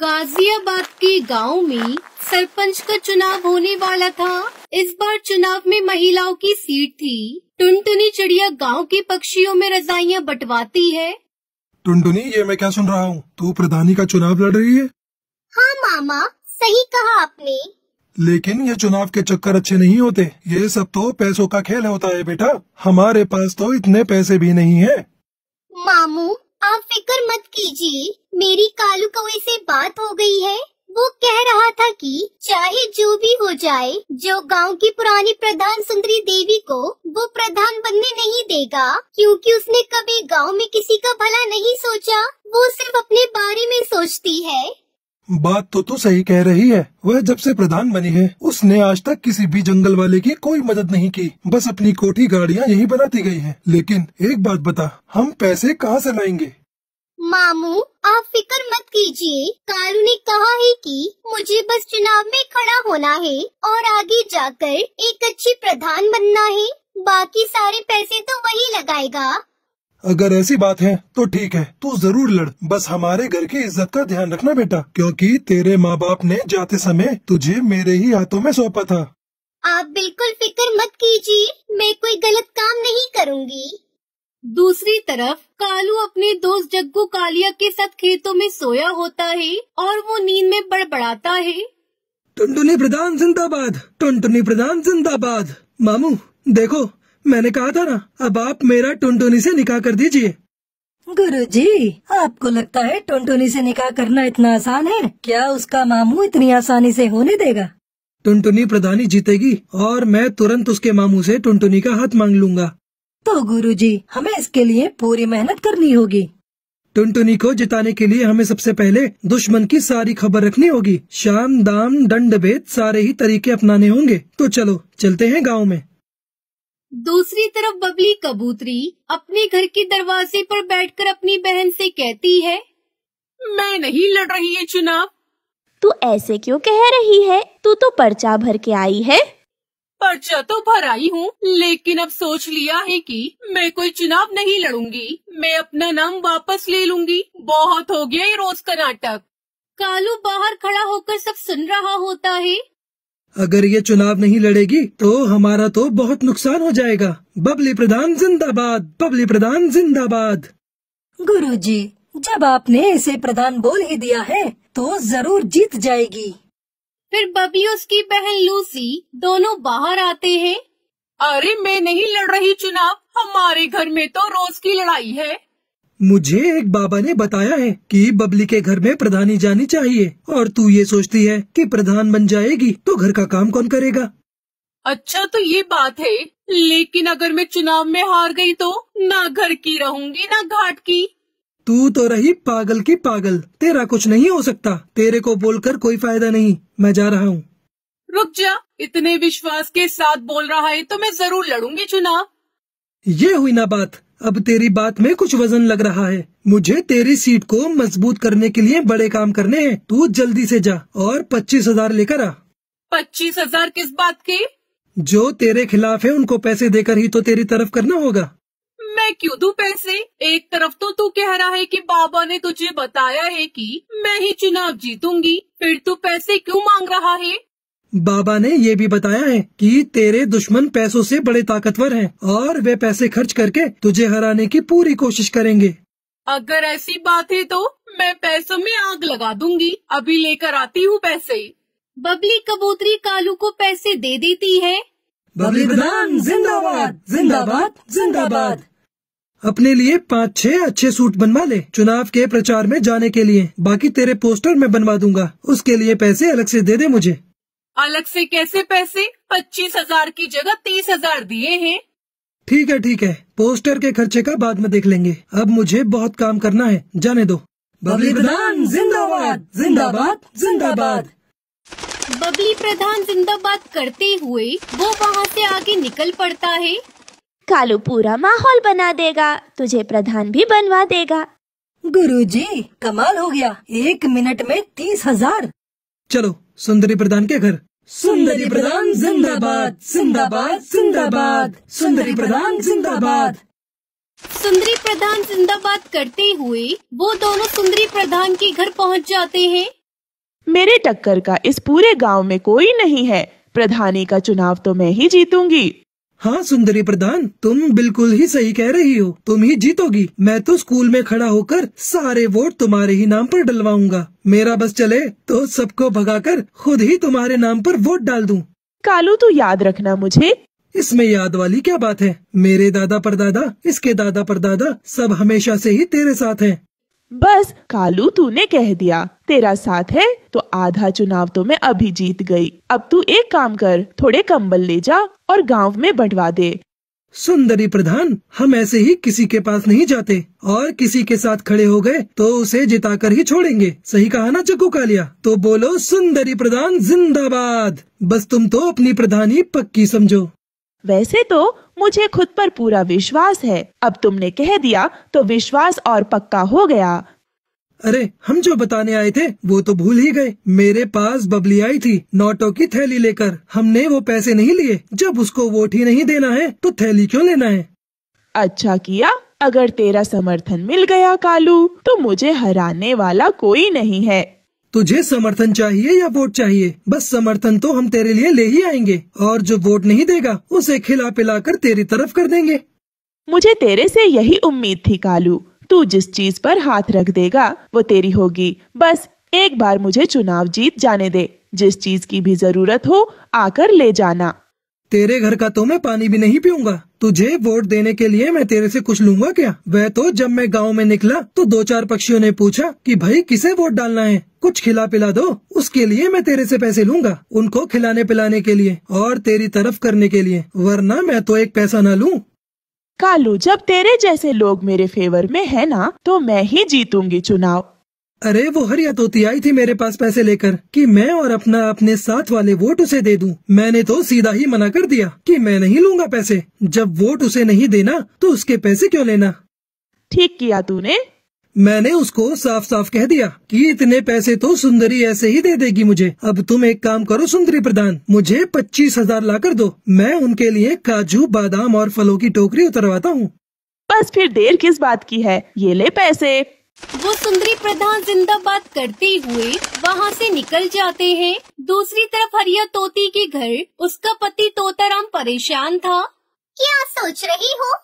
गाजियाबाद के गांव में सरपंच का चुनाव होने वाला था इस बार चुनाव में महिलाओं की सीट थी टुनटुनी चिड़िया गांव के पक्षियों में रजाइयां बंटवाती है टुनटुनी ये मैं क्या सुन रहा हूँ तू प्रधानी का चुनाव लड़ रही है हाँ मामा सही कहा आपने लेकिन ये चुनाव के चक्कर अच्छे नहीं होते ये सब तो पैसों का खेल होता है बेटा हमारे पास तो इतने पैसे भी नहीं है मामू आप फिक्र मत कीजिए मेरी कालू कौ से बात हो गई है वो कह रहा था कि चाहे जो भी हो जाए जो गांव की पुरानी प्रधान सुंदरी देवी को वो प्रधान बनने नहीं देगा क्योंकि उसने कभी गांव में किसी का भला नहीं सोचा वो सिर्फ अपने बारे में सोचती है बात तो तू सही कह रही है वह जब से प्रधान बनी है उसने आज तक किसी भी जंगल वाले की कोई मदद नहीं की बस अपनी कोठी गाड़ियाँ यही बनाती गई हैं। लेकिन एक बात बता हम पैसे कहाँ से लाएंगे मामू आप फिक्र मत कीजिए कारू ने कहा है कि मुझे बस चुनाव में खड़ा होना है और आगे जाकर एक अच्छी प्रधान बनना है बाकी सारे पैसे तो वही लगाएगा अगर ऐसी बात है तो ठीक है तू जरूर लड़ बस हमारे घर की इज्जत का ध्यान रखना बेटा क्योंकि तेरे माँ बाप ने जाते समय तुझे मेरे ही हाथों में सौंपा था आप बिल्कुल फिक्र मत कीजिए मैं कोई गलत काम नहीं करूँगी दूसरी तरफ कालू अपने दोस्त जग्गू कालिया के साथ खेतों में सोया होता है और वो नींद में बड़बड़ाता है टुनटुनी प्रधान जिंदाबाद टुनटुनी प्रधान जिंदाबाद मामू देखो मैंने कहा था ना अब आप मेरा टुनटुनी से निकाह कर दीजिए गुरुजी, आपको लगता है टुनटुनी से निकाह करना इतना आसान है क्या उसका मामू इतनी आसानी से होने देगा टुनटुनी प्रधानी जीतेगी और मैं तुरंत उसके मामू से टुनटुनी का हाथ मांग लूंगा तो जी हमें इसके लिए पूरी मेहनत करनी होगी टुनटुनी को जिताने के लिए हमें सबसे पहले दुश्मन की सारी खबर रखनी होगी शाम दाम दंड भेद सारे ही तरीके अपनाने होंगे तो चलो चलते हैं गाँव में दूसरी तरफ बबली कबूतरी अपने घर के दरवाजे पर बैठकर अपनी बहन से कहती है मैं नहीं लड़ रही है चुनाव तू ऐसे क्यों कह रही है तू तो पर्चा भर के आई है पर्चा तो भर आई हूँ लेकिन अब सोच लिया है कि मैं कोई चुनाव नहीं लड़ूंगी मैं अपना नाम वापस ले लूंगी बहुत हो गया ये रोज का नाटक कालू बाहर खड़ा होकर सब सुन रहा होता है अगर ये चुनाव नहीं लड़ेगी तो हमारा तो बहुत नुकसान हो जाएगा बबली प्रधान जिंदाबाद बबली प्रधान जिंदाबाद गुरुजी, जब आपने इसे प्रधान बोल ही दिया है तो जरूर जीत जाएगी फिर बबली उसकी बहन लूसी दोनों बाहर आते हैं अरे मैं नहीं लड़ रही चुनाव हमारे घर में तो रोज की लड़ाई है मुझे एक बाबा ने बताया है कि बबली के घर में प्रधानी जानी चाहिए और तू ये सोचती है कि प्रधान बन जाएगी तो घर का काम कौन करेगा अच्छा तो ये बात है लेकिन अगर मैं चुनाव में हार गई तो ना घर की रहूंगी ना घाट की तू तो रही पागल की पागल तेरा कुछ नहीं हो सकता तेरे को बोलकर कोई फायदा नहीं मैं जा रहा हूँ रुक जा इतने विश्वास के साथ बोल रहा है तो मैं जरूर लड़ूंगी चुनाव ये हुई ना बात अब तेरी बात में कुछ वजन लग रहा है मुझे तेरी सीट को मजबूत करने के लिए बड़े काम करने हैं तू जल्दी से जा और पच्चीस हजार लेकर आ पच्चीस हजार किस बात के जो तेरे खिलाफ है उनको पैसे देकर ही तो तेरी तरफ करना होगा मैं क्यों दू पैसे एक तरफ तो तू कह रहा है कि बाबा ने तुझे बताया है कि मैं ही चुनाव जीतूंगी फिर तू पैसे क्यों मांग रहा है बाबा ने ये भी बताया है कि तेरे दुश्मन पैसों से बड़े ताकतवर हैं और वे पैसे खर्च करके तुझे हराने की पूरी कोशिश करेंगे अगर ऐसी बात है तो मैं पैसों में आग लगा दूंगी अभी लेकर आती हूँ पैसे बबली कबूतरी कालू को पैसे दे देती है बबली प्रधान जिंदाबाद जिंदाबाद जिंदाबाद अपने लिए पाँच छह अच्छे सूट बनवा ले चुनाव के प्रचार में जाने के लिए बाकी तेरे पोस्टर में बनवा दूंगा उसके लिए पैसे अलग से दे दे मुझे अलग से कैसे पैसे पच्चीस हजार की जगह तीस हजार दिए हैं ठीक है ठीक है पोस्टर के खर्चे का बाद में देख लेंगे अब मुझे बहुत काम करना है जाने दो बबली प्रधान जिंदाबाद जिंदाबाद जिंदाबाद बबली प्रधान जिंदाबाद करते हुए वो वहाँ से आगे निकल पड़ता है कालू पूरा माहौल बना देगा तुझे प्रधान भी बनवा देगा गुरुजी कमाल हो गया एक मिनट में तीस हजार चलो सुंदरी प्रधान के घर सुंदरी प्रधान जिंदाबाद जिंदाबाद जिंदाबाद सुंदरी प्रधान जिंदाबाद सुंदरी प्रधान जिंदाबाद करते हुए वो दोनों सुंदरी प्रधान के घर पहुंच जाते हैं मेरे टक्कर का इस पूरे गांव में कोई नहीं है प्रधानी का चुनाव तो मैं ही जीतूंगी हाँ सुंदरी प्रधान तुम बिल्कुल ही सही कह रही हो तुम ही जीतोगी मैं तो स्कूल में खड़ा होकर सारे वोट तुम्हारे ही नाम पर डलवाऊंगा मेरा बस चले तो सबको भगाकर खुद ही तुम्हारे नाम पर वोट डाल दूं। कालू तू याद रखना मुझे इसमें याद वाली क्या बात है मेरे दादा परदादा इसके दादा परदादा सब हमेशा से ही तेरे साथ हैं। बस कालू तूने कह दिया तेरा साथ है तो आधा चुनाव तो मैं अभी जीत गई अब तू एक काम कर थोड़े कंबल ले जा और गांव में बंटवा दे सुंदरी प्रधान हम ऐसे ही किसी के पास नहीं जाते और किसी के साथ खड़े हो गए तो उसे जिता कर ही छोड़ेंगे सही कहा ना चक्कू कालिया तो बोलो सुंदरी प्रधान जिंदाबाद बस तुम तो अपनी प्रधानी पक्की समझो वैसे तो मुझे खुद पर पूरा विश्वास है अब तुमने कह दिया तो विश्वास और पक्का हो गया अरे हम जो बताने आए थे वो तो भूल ही गए मेरे पास बबली आई थी नोटो की थैली लेकर हमने वो पैसे नहीं लिए जब उसको वोट ही नहीं देना है तो थैली क्यों लेना है अच्छा किया अगर तेरा समर्थन मिल गया कालू तो मुझे हराने वाला कोई नहीं है तुझे समर्थन चाहिए या वोट चाहिए बस समर्थन तो हम तेरे लिए ले ही आएंगे और जो वोट नहीं देगा उसे खिला पिला कर तेरी तरफ कर देंगे मुझे तेरे से यही उम्मीद थी कालू तू जिस चीज पर हाथ रख देगा वो तेरी होगी बस एक बार मुझे चुनाव जीत जाने दे जिस चीज की भी जरूरत हो आकर ले जाना तेरे घर का तो मैं पानी भी नहीं पीऊंगा तुझे वोट देने के लिए मैं तेरे से कुछ लूंगा क्या वह तो जब मैं गांव में निकला तो दो चार पक्षियों ने पूछा कि भाई किसे वोट डालना है कुछ खिला पिला दो उसके लिए मैं तेरे से पैसे लूंगा उनको खिलाने पिलाने के लिए और तेरी तरफ करने के लिए वरना मैं तो एक पैसा ना लूं कालू जब तेरे जैसे लोग मेरे फेवर में है ना तो मैं ही जीतूंगी चुनाव अरे वो हरिया तोती आई थी मेरे पास पैसे लेकर कि मैं और अपना अपने साथ वाले वोट उसे दे दूं। मैंने तो सीधा ही मना कर दिया कि मैं नहीं लूंगा पैसे जब वोट उसे नहीं देना तो उसके पैसे क्यों लेना ठीक किया तूने मैंने उसको साफ साफ कह दिया कि इतने पैसे तो सुंदरी ऐसे ही दे देगी मुझे अब तुम एक काम करो सुंदरी प्रधान मुझे पच्चीस हजार ला कर दो मैं उनके लिए काजू बादाम और फलों की टोकरी उतरवाता हूँ बस फिर देर किस बात की है ये ले पैसे वो सुंदरी प्रधान जिंदाबाद करते हुए वहाँ से निकल जाते हैं दूसरी तरफ हरिया तोती के घर उसका पति तोताराम परेशान था क्या सोच रही हो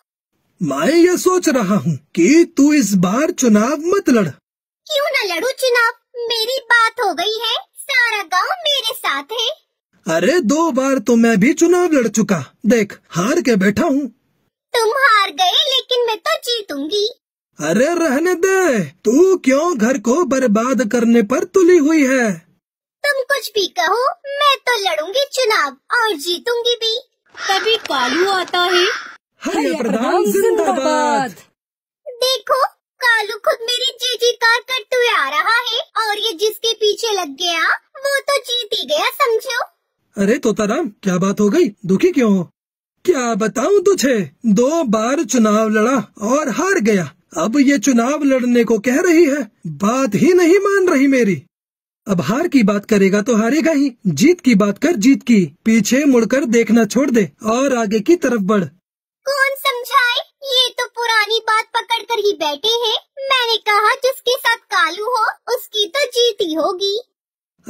मैं ये सोच रहा हूँ कि तू इस बार चुनाव मत लड़ क्यों न लड़ू चुनाव मेरी बात हो गई है सारा गांव मेरे साथ है अरे दो बार तो मैं भी चुनाव लड़ चुका देख हार के बैठा हूँ तुम हार गए लेकिन मैं तो जीतूंगी अरे रहने दे तू क्यों घर को बर्बाद करने पर तुली हुई है तुम कुछ भी कहो मैं तो लड़ूंगी चुनाव और जीतूंगी भी कभी कालू आता है हरे प्रधान जिंदाबाद देखो कालू खुद मेरी चीची कार हुए आ रहा है और ये जिसके पीछे लग गया वो तो जीत ही गया समझो अरे तोताराम क्या बात हो गई दुखी क्यों हो क्या बताऊं तुझे दो बार चुनाव लड़ा और हार गया अब ये चुनाव लड़ने को कह रही है बात ही नहीं मान रही मेरी अब हार की बात करेगा तो हारेगा ही जीत की बात कर जीत की पीछे मुड़कर देखना छोड़ दे और आगे की तरफ बढ़ कौन समझाए ये तो पुरानी बात पकड़ कर ही बैठे हैं। मैंने कहा जिसके साथ कालू हो उसकी तो जीती होगी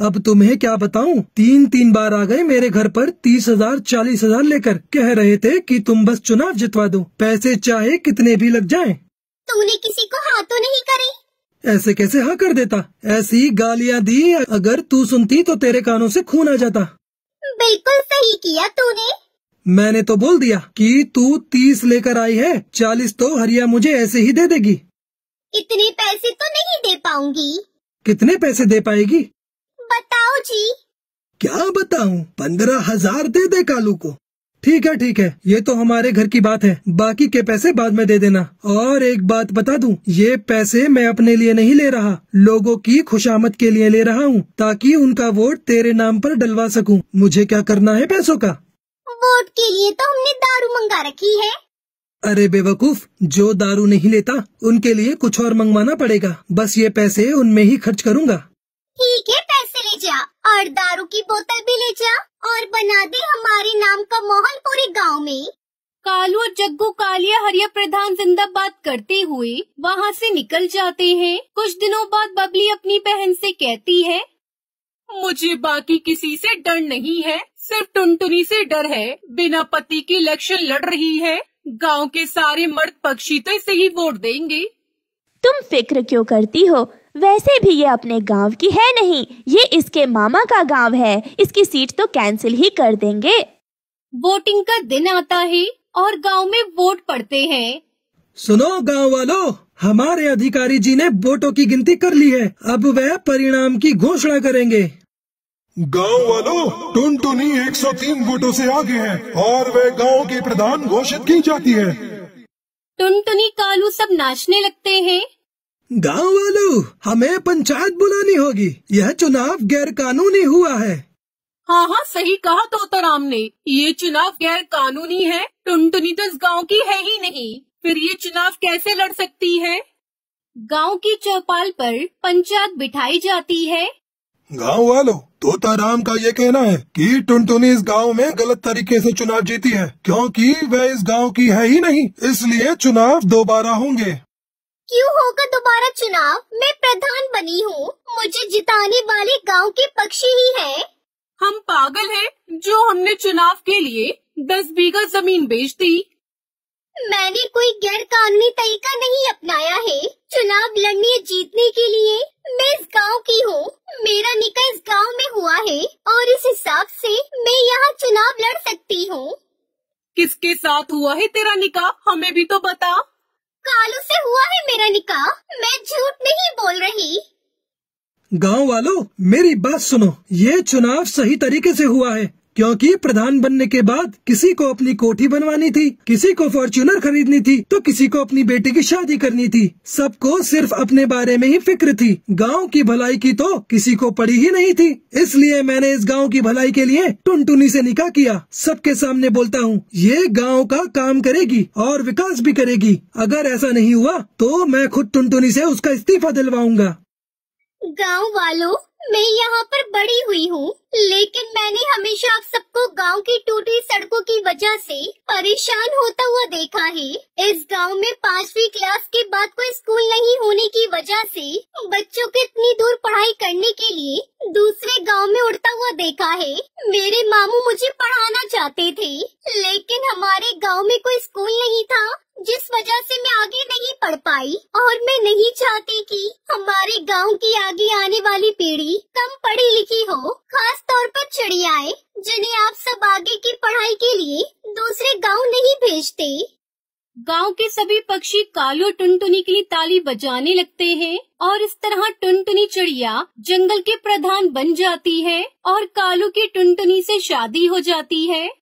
अब तुम्हें क्या बताऊं? तीन तीन बार आ गए मेरे घर पर तीस हजार चालीस हजार लेकर कह रहे थे कि तुम बस चुनाव जितवा दो पैसे चाहे कितने भी लग जाएं। तूने किसी को हाँ तो नहीं करे ऐसे कैसे हाँ कर देता ऐसी गालियाँ दी अगर तू सुनती तो तेरे कानों से खून आ जाता बिल्कुल सही किया तूने मैंने तो बोल दिया कि तू तीस लेकर आई है चालीस तो हरिया मुझे ऐसे ही दे देगी इतने पैसे तो नहीं दे पाऊंगी कितने पैसे दे पाएगी बताओ जी क्या बताऊं? पंद्रह हजार दे दे कालू को ठीक है ठीक है ये तो हमारे घर की बात है बाकी के पैसे बाद में दे देना और एक बात बता दूं ये पैसे मैं अपने लिए नहीं ले रहा लोगों की खुशामद के लिए ले रहा हूँ ताकि उनका वोट तेरे नाम पर डलवा सकूं मुझे क्या करना है पैसों का वोट के लिए तो हमने दारू मंगा रखी है अरे बेवकूफ जो दारू नहीं लेता उनके लिए कुछ और मंगवाना पड़ेगा बस ये पैसे उनमें ही खर्च करूँगा ठीक है पैसे ले जा और दारू की बोतल भी ले जा और बना दे हमारे नाम का माहौल पूरे गांव में कालू और जग्गू कालिया हरिया प्रधान जिंदाबाद करते हुए वहाँ से निकल जाते हैं कुछ दिनों बाद बबली अपनी बहन से कहती है मुझे बाकी किसी से डर नहीं है सिर्फ टुनटुनी से डर है बिना पति की इलेक्शन लड़ रही है गांव के सारे मर्द पक्षी तो इसे ही वोट देंगे तुम फिक्र क्यों करती हो वैसे भी ये अपने गांव की है नहीं ये इसके मामा का गांव है इसकी सीट तो कैंसिल ही कर देंगे वोटिंग का दिन आता है और गांव में वोट पड़ते हैं सुनो गांव वालों हमारे अधिकारी जी ने वोटों की गिनती कर ली है अब वह परिणाम की घोषणा करेंगे गांव वालों सौ तीन वोटों से आगे है और वह गांव के प्रधान घोषित की जाती है टुनी कालू सब नाचने लगते हैं गांव वालों हमें पंचायत बुलानी होगी यह चुनाव गैर कानूनी हुआ है हाँ हाँ सही कहा तोताराम ने ये चुनाव गैर कानूनी है टुनटुनी तो इस गाँव की है ही नहीं फिर ये चुनाव कैसे लड़ सकती है गांव की चौपाल पर पंचायत बिठाई जाती है गांव वालों राम का ये कहना है कि टुनटुनी इस गांव में गलत तरीके से चुनाव जीती है क्योंकि वह इस गांव की है ही नहीं इसलिए चुनाव दोबारा होंगे क्यों होगा दोबारा चुनाव मैं प्रधान बनी हूँ मुझे जिताने वाले गांव के पक्षी ही है हम पागल हैं जो हमने चुनाव के लिए दस बीघा जमीन बेच दी मैंने कोई गैर कानूनी तरीका नहीं अपनाया है चुनाव लड़ने जीतने के लिए मैं इस गांव की हूँ मेरा निकाह इस गांव में हुआ है और इस हिसाब से मैं यहाँ चुनाव लड़ सकती हूँ किसके साथ हुआ है तेरा निकाह हमें भी तो बता कालू से हुआ है मेरा निकाह मैं झूठ नहीं बोल रही गांव वालों मेरी बात सुनो ये चुनाव सही तरीके से हुआ है क्योंकि प्रधान बनने के बाद किसी को अपनी कोठी बनवानी थी किसी को फॉर्च्यूनर खरीदनी थी तो किसी को अपनी बेटी की शादी करनी थी सबको सिर्फ अपने बारे में ही फिक्र थी गांव की भलाई की तो किसी को पड़ी ही नहीं थी इसलिए मैंने इस गांव की भलाई के लिए टुनटुनी से निकाह किया सबके सामने बोलता हूँ ये गाँव का काम करेगी और विकास भी करेगी अगर ऐसा नहीं हुआ तो मैं खुद टुनटुनी ऐसी उसका इस्तीफा दिलवाऊंगा गाँव वालों मैं यहाँ पर बड़ी हुई हूँ लेकिन मैंने हमेशा आप सबको गांव की टूटी सड़कों की वजह से परेशान होता हुआ देखा है इस गांव में पांचवी क्लास के बाद कोई स्कूल नहीं होने की वजह से बच्चों को इतनी दूर पढ़ाई करने के लिए दूसरे गांव में उड़ता हुआ देखा है मेरे मामू मुझे पढ़ाना चाहते थे लेकिन हमारे गाँव में कोई स्कूल नहीं था जिस वजह से मैं आगे नहीं पढ़ पाई और मैं नहीं चाहती कि हमारे गांव की आगे आने वाली पीढ़ी कम पढ़ी लिखी हो खास तौर पर चिड़ियाए जिन्हें आप सब आगे की पढ़ाई के लिए दूसरे गांव नहीं भेजते गांव के सभी पक्षी कालू टुनटुनी के लिए ताली बजाने लगते हैं और इस तरह टुनटुनी चिड़िया जंगल के प्रधान बन जाती है और कालू की टुनटुनी से शादी हो जाती है